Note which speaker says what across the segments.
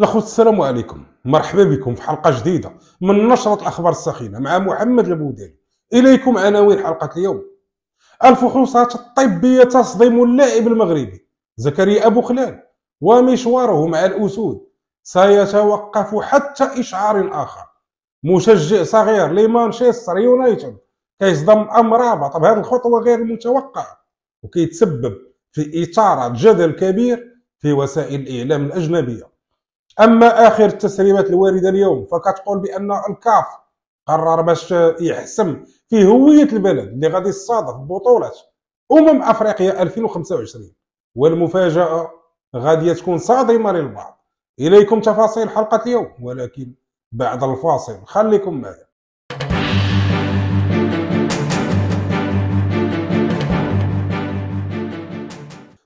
Speaker 1: الأخوة السلام عليكم مرحبا بكم في حلقة جديدة من نشرة الأخبار السخينة مع محمد البوداني إليكم عناوين حلقة اليوم الفحوصات الطبية تصدم اللاعب المغربي زكريا أبو خلال ومشواره مع الأسود سيتوقف حتى إشعار آخر مشجع صغير لمانشستر يونايتد كيصدم أم رابط بهذه الخطوة غير المتوقعة وكيتسبب في إثارة جدل كبير في وسائل الإعلام الأجنبية اما اخر التسريبات الوارده اليوم فكتقول بان الكاف قرر باش يحسم في هويه البلد اللي غادي يصادف بطوله امم افريقيا 2025 والمفاجاه غادي تكون صادمه للبعض اليكم تفاصيل حلقه اليوم ولكن بعد الفاصل خليكم معي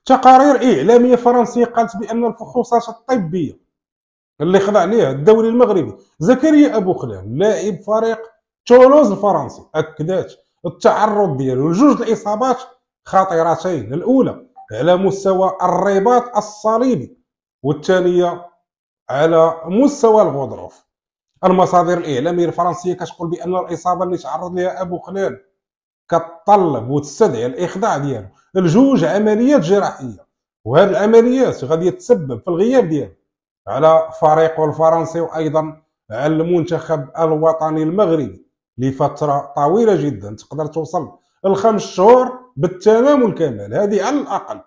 Speaker 1: تقارير إعلامية فرنسية قالت بأن الفحوصات الطبية اللي خضع ليه الدوري المغربي زكريا ابو خلال لاعب فريق تولوز الفرنسي اكدات التعرض ديالو لجوج الاصابات خطيرتين الاولى على مستوى الرباط الصليبي والثانيه على مستوى الغضروف المصادر الاعلاميه الفرنسيه كتقول بان الاصابه اللي تعرض لها ابو خلال كتطلب وتستدعي الاخضاع ديالو لجوج عمليات جراحيه وهذه العمليات غادي تسبب في الغياب ديالو على فريقه الفرنسي وأيضا على المنتخب الوطني المغربي لفترة طويلة جدا تقدر توصل لخمس شهور بالتمام والكمال هذه على الأقل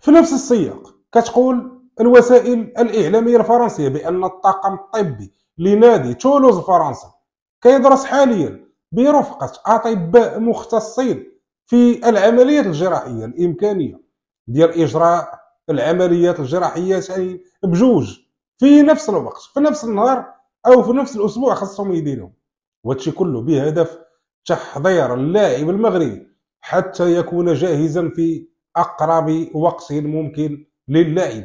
Speaker 1: في نفس السياق كتقول الوسائل الإعلامية الفرنسية بأن الطاقم الطبي لنادي تولوز الفرنسي كيدرس حاليا برفقة أطباء مختصين في العمليات الجراحية الإمكانية ديال إجراء العمليات الجراحيه ساين بجوج في نفس الوقت في نفس النهار او في نفس الاسبوع خاصهم يديرهم وهادشي كله بهدف تحضير اللاعب المغربي حتى يكون جاهزا في اقرب وقت ممكن للاعب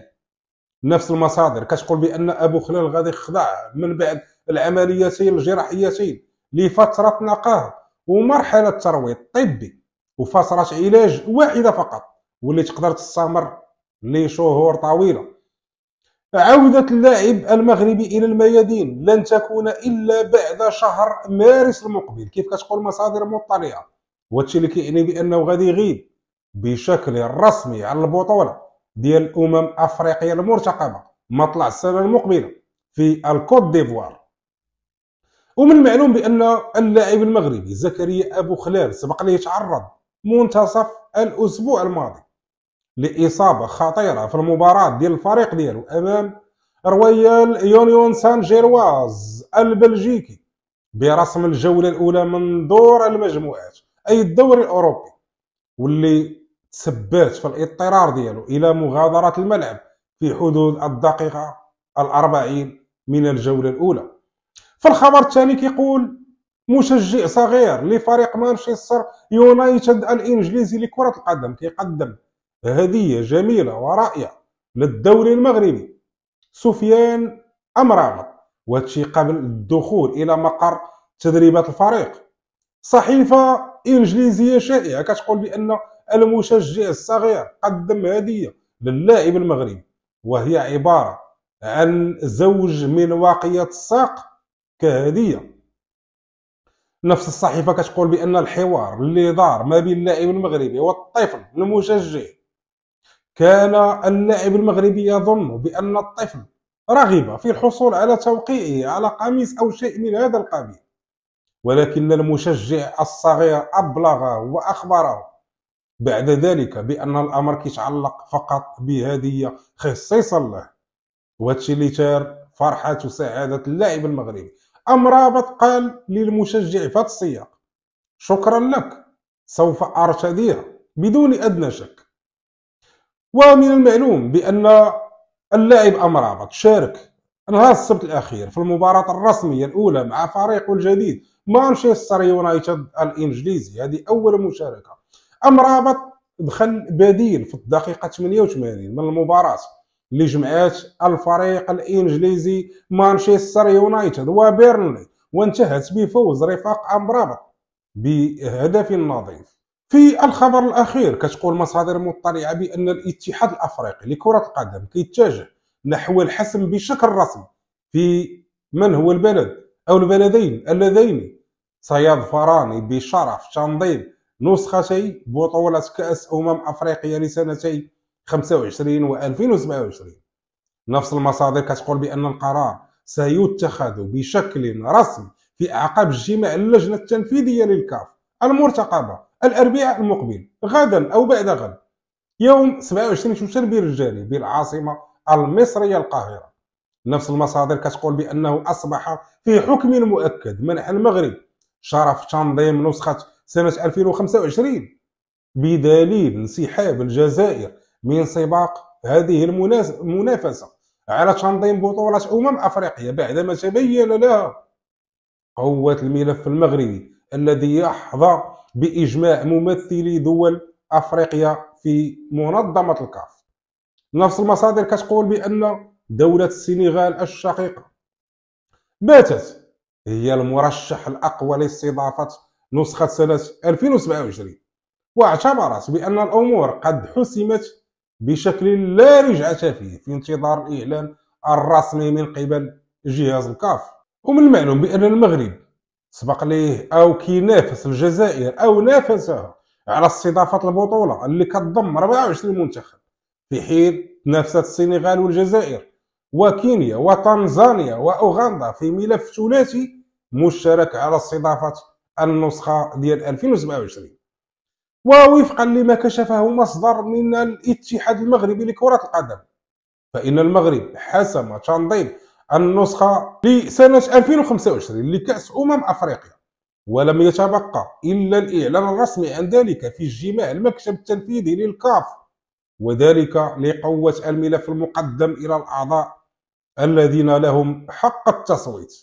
Speaker 1: نفس المصادر كتقول بان ابو خلال غادي يخضع من بعد العمليتين الجراحيتين لفتره نقاهه ومرحله ترويض طبي وفتره علاج واحده فقط واللي تقدر تستمر لشهور طويلة عودة اللاعب المغربي إلى الميادين لن تكون إلا بعد شهر مارس المقبل كيف كتقول مصادر مطلعة وهادشي اللي كيعني بأنه غادي يغيب بشكل رسمي على البطولة ديال أمم أفريقيا المرتقبة مطلع السنة المقبلة في الكوت ديفوار ومن المعلوم بأن اللاعب المغربي زكريا أبو خلال سبق ليه تعرض منتصف الأسبوع الماضي لاصابه خطيره في المباراه ديال الفريق ديالو امام رويال يونيون سان جيرواز البلجيكي برسم الجوله الاولى من دور المجموعات اي الدوري الاوروبي واللي تسبات في الاضطرار ديالو الى مغادره الملعب في حدود الدقيقه الأربعين من الجوله الاولى في الخبر الثاني كيقول مشجع صغير لفريق مانشستر يونايتد الانجليزي لكره القدم كيقدم هدية جميلة ورائعة للدوري المغربي سفيان أمرابط وهادشي قبل الدخول إلى مقر تدريبات الفريق صحيفة إنجليزية شائعة كتقول بأن المشجع الصغير قدم هدية للاعب المغربي وهي عبارة عن زوج من واقية الساق كهدية نفس الصحيفة كتقول بأن الحوار اللي دار ما بين اللاعب المغربي والطفل المشجع كان اللاعب المغربي يظن بأن الطفل رغب في الحصول على توقيعه على قميص أو شيء من هذا القبيل ولكن المشجع الصغير أبلغه وأخبره بعد ذلك بأن الأمر كيتعلق فقط بهدية خصيصا له وهادشي اللي تار فرحة وسعادة اللاعب المغربي أم رابط قال للمشجع في السياق شكرا لك سوف أرتديها بدون أدنى شك ومن المعلوم بأن اللاعب أمرابط شارك نهار السبت الأخير في المباراة الرسمية الأولى مع فريقه الجديد مانشستر يونايتد الإنجليزي هذه أول مشاركة أمرابط دخل بديل في الدقيقة 88 من المباراة اللي جمعات الفريق الإنجليزي مانشستر يونايتد وبيرنلي وانتهت بفوز رفاق أمرابط بهدف نظيف في الخبر الاخير كتقول مصادر مطلعه بان الاتحاد الافريقي لكره القدم كيتجه نحو الحسم بشكل رسمي في من هو البلد او البلدين اللذين سيظفران بشرف تنظيم نسختي بطوله كاس امم افريقيا لسنتي 25 و 2027 نفس المصادر كتقول بان القرار سيتخذ بشكل رسمي في اعقاب اجتماع اللجنه التنفيذيه للكاف المرتقبة الأربعاء المقبل غدا أو بعد غد يوم 27 شباط الجاري بالعاصمة المصرية القاهرة نفس المصادر كتقول بأنه أصبح في حكم مؤكد منح المغرب شرف تنظيم نسخة سنة 2025 بدليل انسحاب الجزائر من سباق هذه المنافسة على تنظيم بطولة أمم أفريقيا بعدما تبين لها قوة الملف المغربي الذي يحظى باجماع ممثلي دول افريقيا في منظمه الكاف نفس المصادر كتقول بان دوله السنغال الشقيقه باتت هي المرشح الاقوى لاستضافه نسخه سنه 2027 واعتبرت بان الامور قد حسمت بشكل لا رجعه فيه في انتظار الاعلان الرسمي من قبل جهاز الكاف ومن المعلوم بان المغرب سبق ليه او كينافس الجزائر او نافسها على استضافه البطوله اللي كتضم 24 منتخب في حين تنافست السنغال والجزائر وكينيا وتنزانيا واوغندا في ملف ثلاثي مشترك على استضافه النسخه ديال 2027 ووفقا لما كشفه مصدر من الاتحاد المغربي لكره القدم فان المغرب حسم تنظيم النسخة لسنة 2025 لكأس أمم أفريقيا ولم يتبقى إلا الإعلان الرسمي عن ذلك في اجتماع المكتب التنفيذي للكاف وذلك لقوة الملف المقدم إلى الأعضاء الذين لهم حق التصويت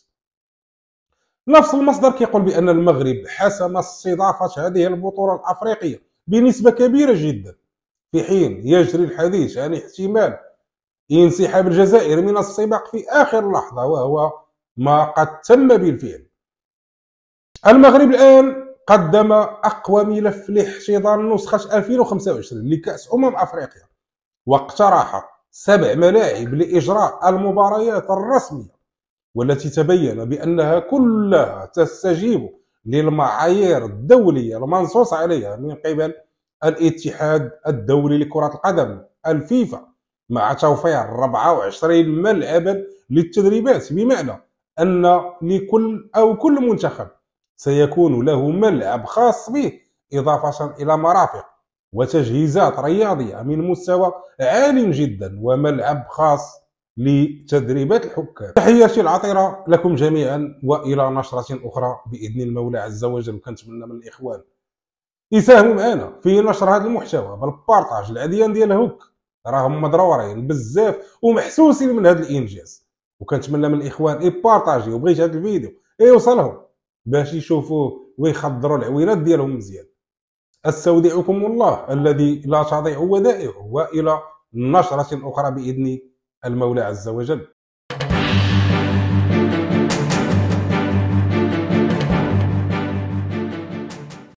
Speaker 1: نفس المصدر كيقول بأن المغرب حسم استضافة هذه البطولة الأفريقية بنسبة كبيرة جدا في حين يجري الحديث عن احتمال انسحاب الجزائر من السباق في آخر لحظة وهو ما قد تم بالفعل المغرب الآن قدم أقوى ملف لاحتضان نسخة 2025 لكأس أمم أفريقيا واقترح سبع ملاعب لإجراء المباريات الرسمية والتي تبين بأنها كلها تستجيب للمعايير الدولية المنصوص عليها من قبل الاتحاد الدولي لكرة القدم الفيفا مع توفير 24 ملعبا للتدريبات بمعنى أن لكل أو كل منتخب سيكون له ملعب خاص به إضافة إلى مرافق وتجهيزات رياضية من مستوى عال جدا وملعب خاص لتدريبات الحكام تحياتي العطيرة لكم جميعا وإلى نشرة أخرى بإذن المولى عز وجل وكنتمنى من الإخوان يساهموا معنا في نشر هذا المحتوى بالبارطاج العديان ديال هوك راهم مضرورين بزاف ومحسوسين من هذا الانجاز وكنتمنى من الاخوان يبارطاجيو بغيت هذا الفيديو يوصلهم باش يشوفوه ويخضروا العويلات ديالهم مزيان استودعكم الله الذي لا تضيع ودائعه والى نشره اخرى باذن المولى عز وجل